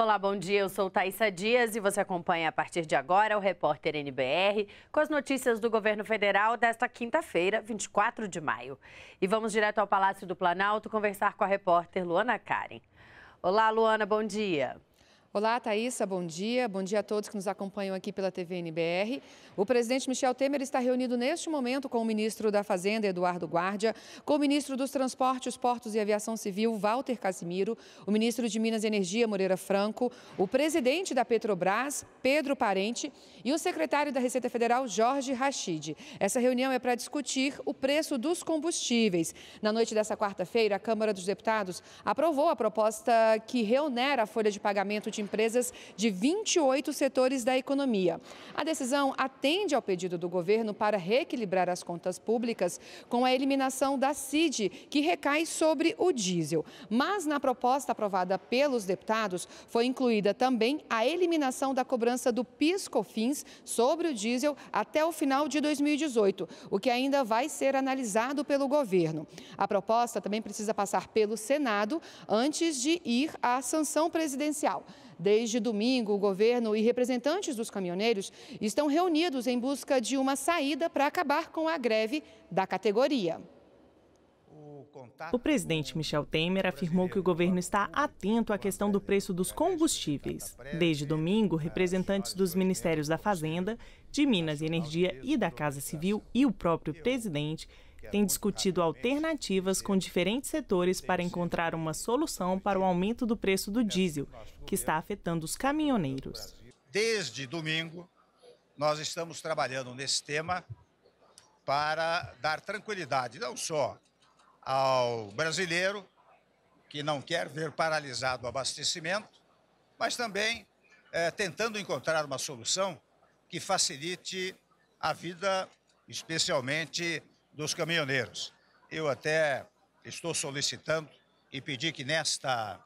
Olá, bom dia. Eu sou Thaisa Dias e você acompanha a partir de agora o repórter NBR com as notícias do governo federal desta quinta-feira, 24 de maio. E vamos direto ao Palácio do Planalto conversar com a repórter Luana Karen. Olá, Luana, bom dia. Olá, Thaisa, bom dia. Bom dia a todos que nos acompanham aqui pela TVNBR. O presidente Michel Temer está reunido neste momento com o ministro da Fazenda, Eduardo Guardia, com o ministro dos Transportes, Portos e Aviação Civil, Walter Casimiro, o ministro de Minas e Energia, Moreira Franco, o presidente da Petrobras, Pedro Parente, e o secretário da Receita Federal, Jorge Rachid. Essa reunião é para discutir o preço dos combustíveis. Na noite dessa quarta-feira, a Câmara dos Deputados aprovou a proposta que reonera a folha de pagamento de empresas de 28 setores da economia. A decisão atende ao pedido do governo para reequilibrar as contas públicas com a eliminação da CID, que recai sobre o diesel. Mas na proposta aprovada pelos deputados, foi incluída também a eliminação da cobrança do PIS-COFINS sobre o diesel até o final de 2018, o que ainda vai ser analisado pelo governo. A proposta também precisa passar pelo Senado antes de ir à sanção presidencial. Desde domingo, o governo e representantes dos caminhoneiros estão reunidos em busca de uma saída para acabar com a greve da categoria. O presidente Michel Temer afirmou que o governo está atento à questão do preço dos combustíveis. Desde domingo, representantes dos ministérios da Fazenda, de Minas e Energia e da Casa Civil e o próprio presidente tem discutido alternativas com diferentes setores para encontrar uma solução para o aumento do preço do diesel, que está afetando os caminhoneiros. Desde domingo, nós estamos trabalhando nesse tema para dar tranquilidade, não só ao brasileiro, que não quer ver paralisado o abastecimento, mas também é, tentando encontrar uma solução que facilite a vida, especialmente dos caminhoneiros. Eu até estou solicitando e pedi que nesta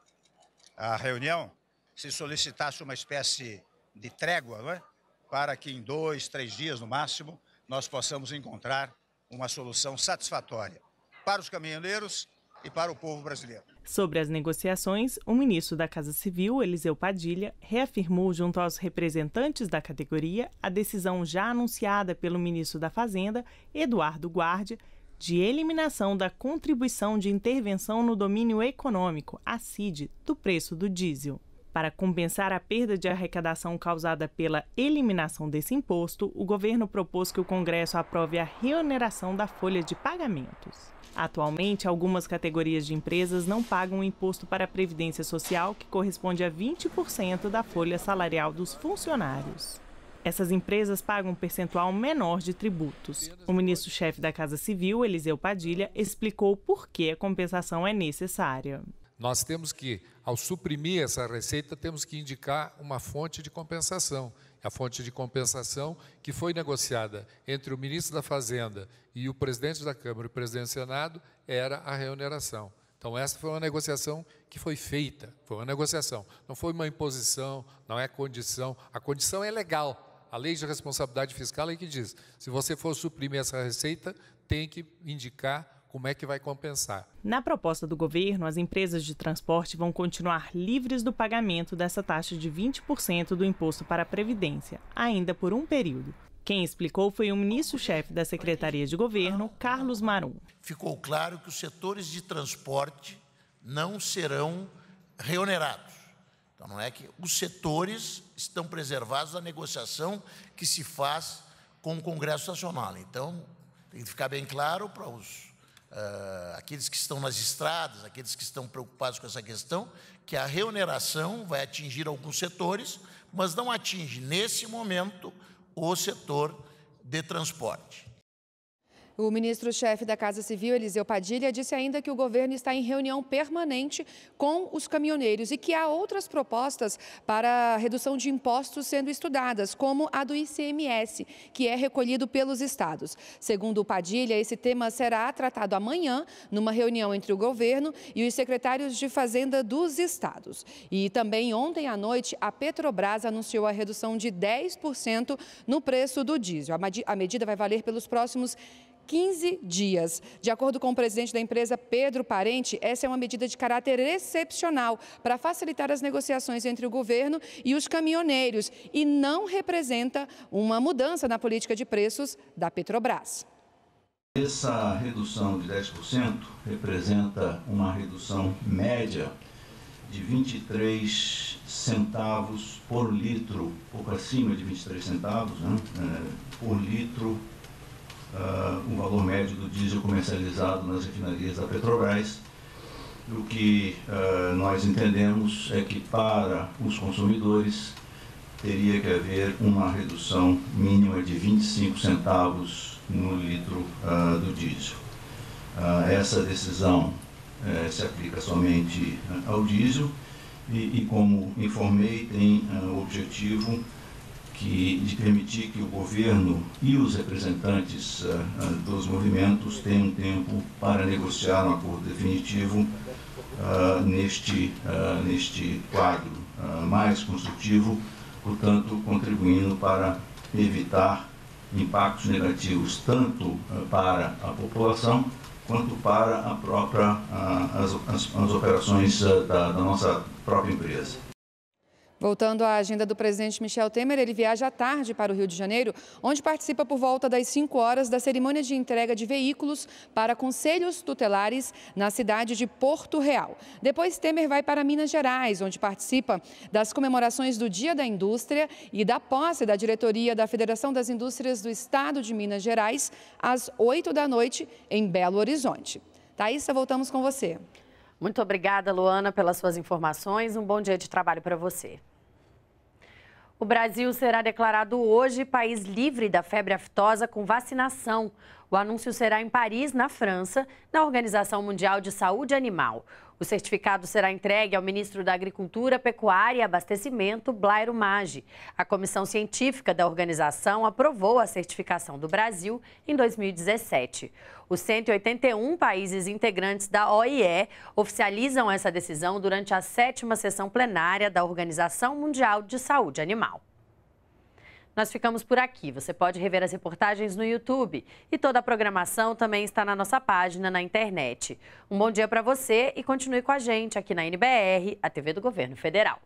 reunião se solicitasse uma espécie de trégua, não é? para que em dois, três dias no máximo nós possamos encontrar uma solução satisfatória para os caminhoneiros e para o povo brasileiro. Sobre as negociações, o ministro da Casa Civil, Eliseu Padilha, reafirmou junto aos representantes da categoria a decisão já anunciada pelo ministro da Fazenda, Eduardo Guardi, de eliminação da contribuição de intervenção no domínio econômico, a CID, do preço do diesel. Para compensar a perda de arrecadação causada pela eliminação desse imposto, o governo propôs que o Congresso aprove a reoneração da folha de pagamentos. Atualmente, algumas categorias de empresas não pagam o imposto para a Previdência Social, que corresponde a 20% da folha salarial dos funcionários. Essas empresas pagam um percentual menor de tributos. O ministro-chefe da Casa Civil, Eliseu Padilha, explicou por que a compensação é necessária. Nós temos que ao suprimir essa receita, temos que indicar uma fonte de compensação. A fonte de compensação que foi negociada entre o ministro da Fazenda e o presidente da Câmara e o presidente do Senado era a remuneração. Então, essa foi uma negociação que foi feita, foi uma negociação. Não foi uma imposição, não é condição. A condição é legal. A lei de responsabilidade fiscal é que diz: se você for suprimir essa receita, tem que indicar como é que vai compensar? Na proposta do governo, as empresas de transporte vão continuar livres do pagamento dessa taxa de 20% do imposto para a Previdência, ainda por um período. Quem explicou foi o ministro-chefe da Secretaria de Governo, Carlos Marum. Ficou claro que os setores de transporte não serão reonerados. Então, não é que os setores estão preservados da negociação que se faz com o Congresso Nacional. Então, tem que ficar bem claro para os uh, aqueles que estão nas estradas, aqueles que estão preocupados com essa questão, que a reoneração vai atingir alguns setores, mas não atinge, nesse momento, o setor de transporte. O ministro-chefe da Casa Civil, Eliseu Padilha, disse ainda que o governo está em reunião permanente com os caminhoneiros e que há outras propostas para redução de impostos sendo estudadas, como a do ICMS, que é recolhido pelos estados. Segundo o Padilha, esse tema será tratado amanhã, numa reunião entre o governo e os secretários de Fazenda dos estados. E também ontem à noite, a Petrobras anunciou a redução de 10% no preço do diesel. A medida vai valer pelos próximos 15 dias. De acordo com o presidente da empresa, Pedro Parente, essa é uma medida de caráter excepcional para facilitar as negociações entre o governo e os caminhoneiros e não representa uma mudança na política de preços da Petrobras. Essa redução de 10% representa uma redução média de 23 centavos por litro, pouco acima de 23 centavos né, é, por litro uh, ah, o valor médio do diesel comercializado nas refinarias da Petrobras. O que uh, nós entendemos é que para os consumidores teria que haver uma redução mínima de 25 centavos no litro uh, do diesel. Uh, essa decisão uh, se aplica somente ao diesel e, e como informei, tem o objetivo que permitir que o governo e os representantes ah, ah, dos movimentos tenham tempo para negociar um acordo definitivo ah, neste, neste quadro mais construtivo, portanto, contribuindo para evitar impactos negativos tanto para a população quanto para a própria, as, as, as operações da, da nossa própria empresa. Voltando à agenda do presidente Michel Temer, ele viaja à tarde para o Rio de Janeiro, onde participa por volta das 5 horas da cerimônia de entrega de veículos para conselhos tutelares na cidade de Porto Real. Depois, Temer vai para Minas Gerais, onde participa das comemorações do Dia da Indústria e da posse da diretoria da Federação das Indústrias do Estado de Minas Gerais, às 8 da noite, em Belo Horizonte. Thaisa, voltamos com você. Muito obrigada, Luana, pelas suas informações. Um bom dia de trabalho para você. O Brasil será declarado hoje país livre da febre aftosa com vacinação. O anúncio será em Paris, na França, na Organização Mundial de Saúde Animal. O certificado será entregue ao ministro da Agricultura, Pecuária e Abastecimento, Blairo Maggi. A comissão científica da organização aprovou a certificação do Brasil em 2017. Os 181 países integrantes da OIE oficializam essa decisão durante a sétima sessão plenária da Organização Mundial de Saúde Animal. Nós ficamos por aqui. Você pode rever as reportagens no YouTube e toda a programação também está na nossa página na internet. Um bom dia para você e continue com a gente aqui na NBR, a TV do Governo Federal.